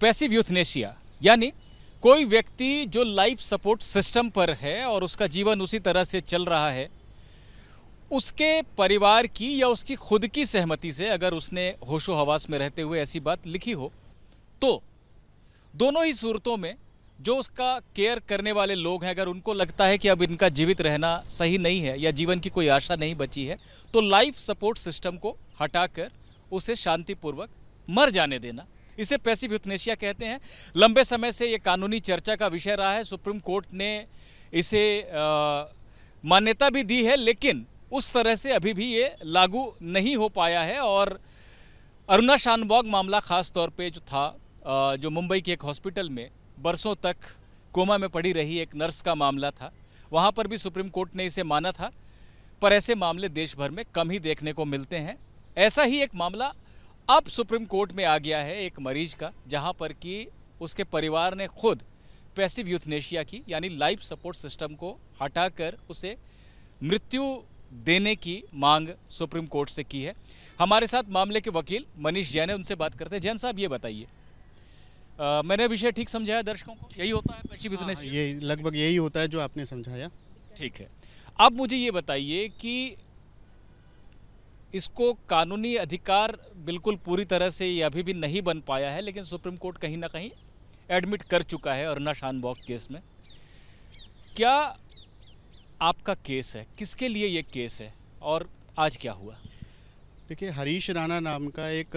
Passive euthanasia यानी कोई व्यक्ति जो लाइफ सपोर्ट सिस्टम पर है और उसका जीवन उसी तरह से चल रहा है उसके परिवार की या उसकी खुद की सहमति से अगर उसने होशो हवास में रहते हुए ऐसी बात लिखी हो तो दोनों ही सूरतों में जो उसका केयर करने वाले लोग हैं अगर उनको लगता है कि अब इनका जीवित रहना सही नहीं है या जीवन की कोई आशा नहीं बची है तो लाइफ सपोर्ट सिस्टम को हटाकर उसे शांतिपूर्वक मर जाने देना इसे पैसिव यूथनेशिया कहते हैं लंबे समय से ये कानूनी चर्चा का विषय रहा है सुप्रीम कोर्ट ने इसे मान्यता भी दी है लेकिन उस तरह से अभी भी ये लागू नहीं हो पाया है और अरुणा शानबॉग मामला ख़ास तौर पे जो था जो मुंबई के एक हॉस्पिटल में बरसों तक कोमा में पड़ी रही एक नर्स का मामला था वहाँ पर भी सुप्रीम कोर्ट ने इसे माना था पर ऐसे मामले देश भर में कम ही देखने को मिलते हैं ऐसा ही एक मामला अब सुप्रीम कोर्ट में आ गया है एक मरीज का जहां पर कि उसके परिवार ने खुद पैसिव यूथनेशिया की यानी लाइफ सपोर्ट सिस्टम को हटाकर उसे मृत्यु देने की मांग सुप्रीम कोर्ट से की है हमारे साथ मामले के वकील मनीष जैन है उनसे बात करते हैं जैन साहब ये बताइए मैंने विषय ठीक समझाया दर्शकों को यही होता है पैसिव हाँ, यूथनेशिया ये लगभग यही होता है जो आपने समझाया ठीक है अब मुझे ये बताइए कि इसको कानूनी अधिकार बिल्कुल पूरी तरह से ये अभी भी नहीं बन पाया है लेकिन सुप्रीम कोर्ट कहीं ना कहीं एडमिट कर चुका है अरुणा शानबॉग केस में क्या आपका केस है किसके लिए ये केस है और आज क्या हुआ देखिए हरीश राणा नाम का एक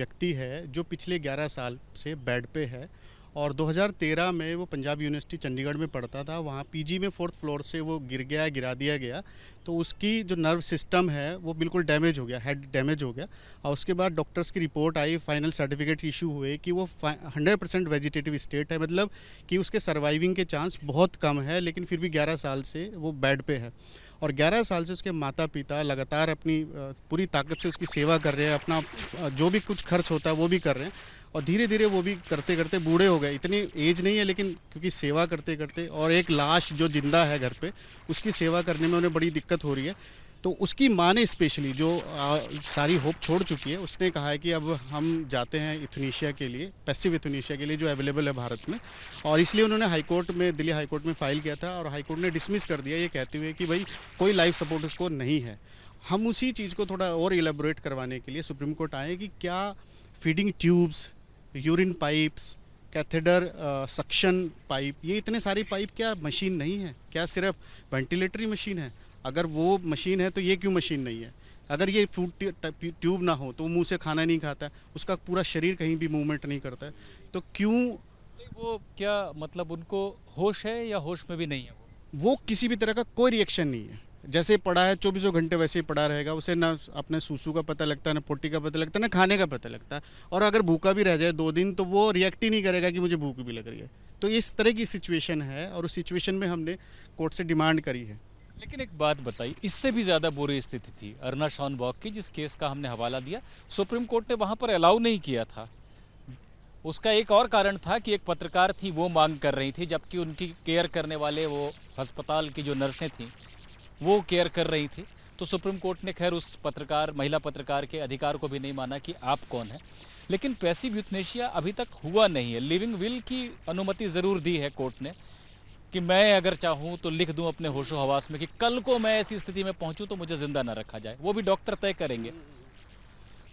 व्यक्ति है जो पिछले 11 साल से बेड पे है और 2013 में वो पंजाब यूनिवर्सिटी चंडीगढ़ में पढ़ता था वहाँ पीजी में फोर्थ फ्लोर से वो गिर गया गिरा दिया गया तो उसकी जो नर्व सिस्टम है वो बिल्कुल डैमेज हो गया हेड डैमेज हो गया और उसके बाद डॉक्टर्स की रिपोर्ट आई फाइनल सर्टिफिकेट इशू हुए कि वो हंड्रेड परसेंट वेजिटेटिव स्टेट है मतलब कि उसके सर्वाइविंग के चांस बहुत कम है लेकिन फिर भी ग्यारह साल से वो बेड पे है और 11 साल से उसके माता पिता लगातार अपनी पूरी ताकत से उसकी सेवा कर रहे हैं अपना जो भी कुछ खर्च होता है वो भी कर रहे हैं और धीरे धीरे वो भी करते करते बूढ़े हो गए इतनी एज नहीं है लेकिन क्योंकि सेवा करते करते और एक लाश जो जिंदा है घर पे उसकी सेवा करने में उन्हें बड़ी दिक्कत हो रही है तो उसकी माँ ने स्पेशली जो आ, सारी होप छोड़ चुकी है उसने कहा है कि अब हम जाते हैं इथनीशिया के लिए पैसिव इथनीशिया के लिए जो अवेलेबल है भारत में और इसलिए उन्होंने हाईकोर्ट में दिल्ली हाईकोर्ट में फ़ाइल किया था और हाईकोर्ट ने डिसमिस कर दिया ये कहते हुए कि भाई कोई लाइफ सपोर्ट उसको नहीं है हम उसी चीज़ को थोड़ा और इलेबोरेट करवाने के लिए सुप्रीम कोर्ट आए कि क्या feeding tubes urine pipes catheter suction pipe ये इतने सारे पाइप क्या मशीन नहीं है क्या सिर्फ वेंटिलेटरी मशीन है अगर वो मशीन है तो ये क्यों मशीन नहीं है अगर ये फूड ट्यूब ना हो तो मुंह से खाना नहीं खाता है उसका पूरा शरीर कहीं भी मूवमेंट नहीं करता है तो क्यों वो क्या मतलब उनको होश है या होश में भी नहीं है वो, वो किसी भी तरह का कोई रिएक्शन नहीं है जैसे ही पड़ा है चौबीसों घंटे वैसे ही पड़ा रहेगा उसे ना अपने सूसू का पता लगता है ना पोटी का पता लगता है ना खाने का पता लगता है और अगर भूखा भी रह जाए दो दिन तो वो रिएक्ट ही नहीं करेगा कि मुझे भूख भी लग रही है तो इस तरह की सिचुएशन है और उस सिचुएशन में हमने कोर्ट से डिमांड करी है लेकिन एक बात बताई इससे भी ज़्यादा बुरी स्थिति थी अरना शॉन बॉक की जिस केस का हमने हवाला दिया सुप्रीम कोर्ट ने वहाँ पर अलाउ नहीं किया था उसका एक और कारण था कि एक पत्रकार थी वो मांग कर रही थी जबकि उनकी केयर करने वाले वो अस्पताल की जो नर्सें थीं वो केयर कर रही थी तो सुप्रीम कोर्ट ने खैर उस पत्रकार महिला पत्रकार के अधिकार को भी नहीं माना कि आप कौन है लेकिन पैसिव यूथनेशिया अभी तक हुआ नहीं है लिविंग विल की अनुमति ज़रूर दी है कोर्ट ने कि मैं अगर चाहूं तो लिख दूं अपने होशो हवास में कि कल को मैं ऐसी स्थिति में पहुंचूं तो मुझे ज़िंदा ना रखा जाए वो भी डॉक्टर तय करेंगे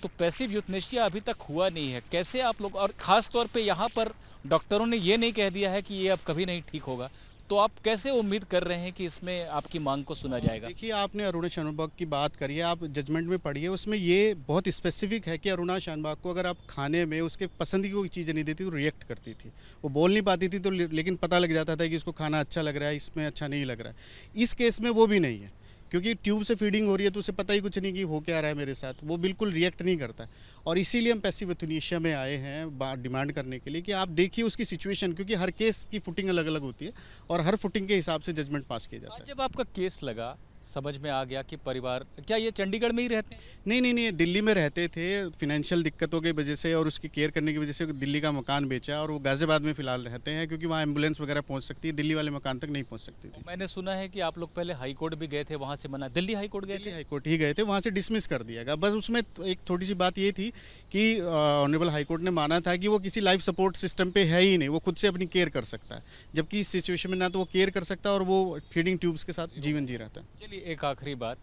तो पैसिव यूथनेशिया अभी तक हुआ नहीं है कैसे आप लोग और ख़ास तौर यहाँ पर डॉक्टरों ने ये नहीं कह दिया है कि ये अब कभी नहीं ठीक होगा तो आप कैसे उम्मीद कर रहे हैं कि इसमें आपकी मांग को सुना जाएगा देखिए आपने अरुणा शनबाग की बात करी है आप जजमेंट में पढ़िए उसमें ये बहुत स्पेसिफिक है कि अरुणा शनबाग को अगर आप खाने में उसके पसंद की कोई चीज़ें नहीं देती तो रिएक्ट करती थी वो बोल नहीं पाती थी तो लेकिन पता लग जाता था कि उसको खाना अच्छा लग रहा है इसमें अच्छा नहीं लग रहा है इस केस में वो भी नहीं है क्योंकि ट्यूब से फीडिंग हो रही है तो उसे पता ही कुछ नहीं कि हो क्या रहा है मेरे साथ वो बिल्कुल रिएक्ट नहीं करता है और इसीलिए हम पैसिव एथुनिशिया में आए हैं डिमांड करने के लिए कि आप देखिए उसकी सिचुएशन क्योंकि हर केस की फुटिंग अलग अलग होती है और हर फुटिंग के हिसाब से जजमेंट पास किया जाता है जब आपका केस लगा समझ में आ गया कि परिवार क्या ये चंडीगढ़ में ही रहते नहीं नहीं नहीं दिल्ली में रहते थे फिनेंशियल दिक्कतों की वजह से और उसकी केयर करने की वजह से दिल्ली का मकान बेचा और वो गाज़ियाबाद में फ़िलहाल रहते हैं क्योंकि वहाँ एम्बुलेंस वगैरह पहुँच सकती है दिल्ली वाले मकान तक नहीं पहुँच सकती थी तो मैंने सुना है कि आप लोग पहले हाईकोर्ट भी गए थे वहाँ से मना दिल्ली हाईकोर्ट गए थे हाईकोर्ट ही गए थे वहाँ से डिसमिस कर दिया गया बस उसमें तो एक थोड़ी सी बात ये थी कि ऑनरेबल हाईकोर्ट ने माना था कि वो किसी लाइफ सपोर्ट सिस्टम पर है ही नहीं वो खुद से अपनी केयर कर सकता है जबकि इस सिचुएशन में ना तो वो केयर कर सकता और वो फीडिंग ट्यूब्स के साथ जीवन जी रहा था चलिए एक आखिरी बात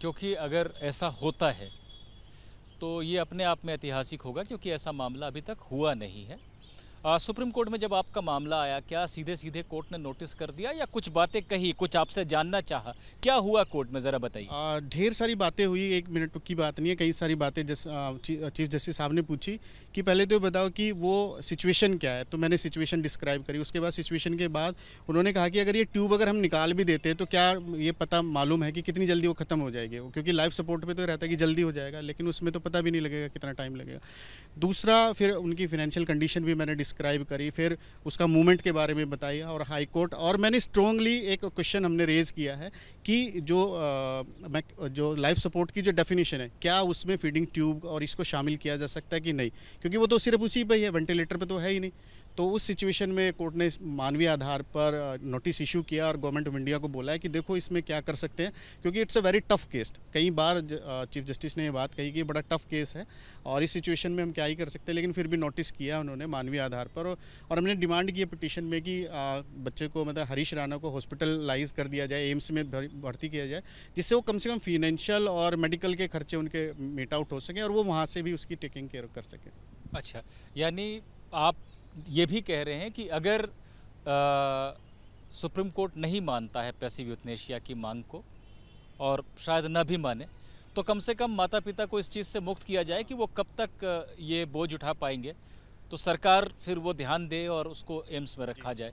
क्योंकि अगर ऐसा होता है तो ये अपने आप में ऐतिहासिक होगा क्योंकि ऐसा मामला अभी तक हुआ नहीं है आ, सुप्रीम कोर्ट में जब आपका मामला आया क्या सीधे सीधे कोर्ट ने नोटिस कर दिया या कुछ बातें कही कुछ आपसे जानना चाहा क्या हुआ कोर्ट में ज़रा बताइए ढेर सारी बातें हुई एक मिनट की बात नहीं है कई सारी बातें जस, चीफ जस्टिस साहब ने पूछी कि पहले तो बताओ कि वो सिचुएशन क्या है तो मैंने सिचुएशन डिस्क्राइब करी उसके बाद सिचुएशन के बाद उन्होंने कहा कि अगर ये ट्यूब अगर हम निकाल भी देते तो क्या ये पता मालूम है कि कितनी जल्दी वो ख़त्म हो जाएगी क्योंकि लाइफ सपोर्ट पर तो रहता है कि जल्दी हो जाएगा लेकिन उसमें तो पता भी नहीं लगेगा कितना टाइम लगेगा दूसरा फिर उनकी फिनेंशियल कंडीशन भी मैंने डिस्क्राइब करी फिर उसका मूवमेंट के बारे में बताया और हाई कोर्ट और मैंने स्ट्रॉन्गली एक क्वेश्चन हमने रेज़ किया है कि जो आ, जो लाइफ सपोर्ट की जो डेफिनेशन है क्या उसमें फीडिंग ट्यूब और इसको शामिल किया जा सकता है कि नहीं क्योंकि वो तो सिर्फ उसी पर ही है वेंटिलेटर पर तो है ही नहीं तो उस सिचुएशन में कोर्ट ने मानवीय आधार पर नोटिस इशू किया और गवर्नमेंट ऑफ इंडिया को बोला है कि देखो इसमें क्या कर सकते हैं क्योंकि it's a very tough case कई बार चीफ जस्टिस ने ये बात कही कि बड़ा टफ केस है और इस सिचुएशन में हम क्या ही कर सकते हैं लेकिन फिर भी नोटिस किया उन्होंने मानवीय आधार पर और हमने डिमांड किया पिटिशन में कि बच्चे को मतलब हरीश राणा को हॉस्पिटलाइज कर दिया जाए एम्स में भर्ती किया जाए जिससे वो कम से कम फिनेंशियल और मेडिकल के खर्चे उनके मेट आउट हो सकें और वो वहाँ से भी उसकी टेकिंग केयर कर सकें अच्छा यानी आप ये भी कह रहे हैं कि अगर आ, सुप्रीम कोर्ट नहीं मानता है पैसिव यूथनेशिया की मांग को और शायद न भी माने तो कम से कम माता पिता को इस चीज़ से मुक्त किया जाए कि वो कब तक ये बोझ उठा पाएंगे तो सरकार फिर वो ध्यान दे और उसको एम्स में रखा जाए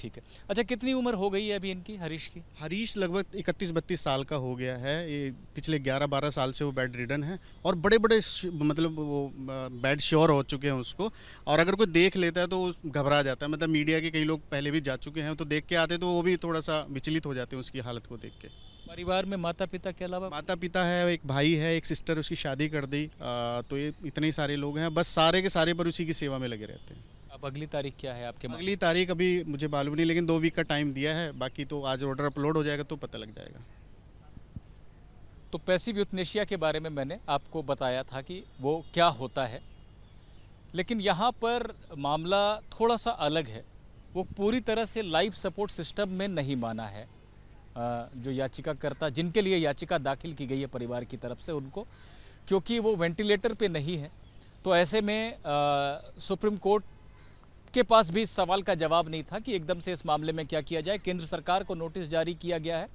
ठीक है अच्छा कितनी उम्र हो गई है अभी इनकी हरीश की हरीश लगभग इकतीस बत्तीस साल का हो गया है ये पिछले ग्यारह बारह साल से वो बेड रिडन है और बड़े बड़े मतलब वो बेड श्योर हो चुके हैं उसको और अगर कोई देख लेता है तो घबरा जाता है मतलब मीडिया के कई लोग पहले भी जा चुके हैं तो देख के आते तो वो भी थोड़ा सा विचलित हो जाते हैं उसकी हालत को देख के परिवार में माता पिता के अलावा माता पिता है एक भाई है एक सिस्टर उसकी शादी कर दी तो ये इतने ही सारे लोग हैं बस सारे के सारे पर उसी की सेवा में लगे रहते हैं अब अगली तारीख क्या है आपके अगली तारीख अभी मुझे मालूम नहीं लेकिन दो वीक का टाइम दिया है बाकी तो आज ऑर्डर अपलोड हो जाएगा तो पता लग जाएगा तो पैसिव यूथनेशिया के बारे में मैंने आपको बताया था कि वो क्या होता है लेकिन यहाँ पर मामला थोड़ा सा अलग है वो पूरी तरह से लाइफ सपोर्ट सिस्टम में नहीं माना है जो याचिकाकर्ता जिनके लिए याचिका दाखिल की गई है परिवार की तरफ से उनको क्योंकि वो वेंटिलेटर पे नहीं है तो ऐसे में आ, सुप्रीम कोर्ट के पास भी इस सवाल का जवाब नहीं था कि एकदम से इस मामले में क्या किया जाए केंद्र सरकार को नोटिस जारी किया गया है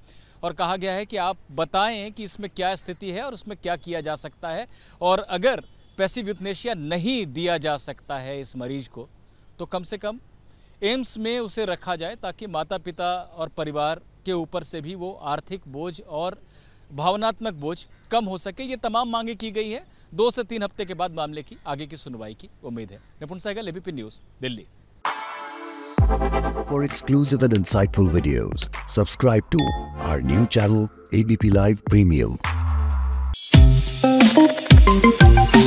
और कहा गया है कि आप बताएं कि इसमें क्या स्थिति है और उसमें क्या किया जा सकता है और अगर पैसिव यूथनेशिया नहीं दिया जा सकता है इस मरीज को तो कम से कम एम्स में उसे रखा जाए ताकि माता पिता और परिवार के ऊपर से भी वो आर्थिक बोझ और भावनात्मक बोझ कम हो सके ये तमाम मांगे की गई है दो से तीन हफ्ते के बाद मामले की आगे की सुनवाई की उम्मीद है Nipun Sehgal ABP news Delhi For exclusive and insightful videos, subscribe to our new channel ABP Live Premium.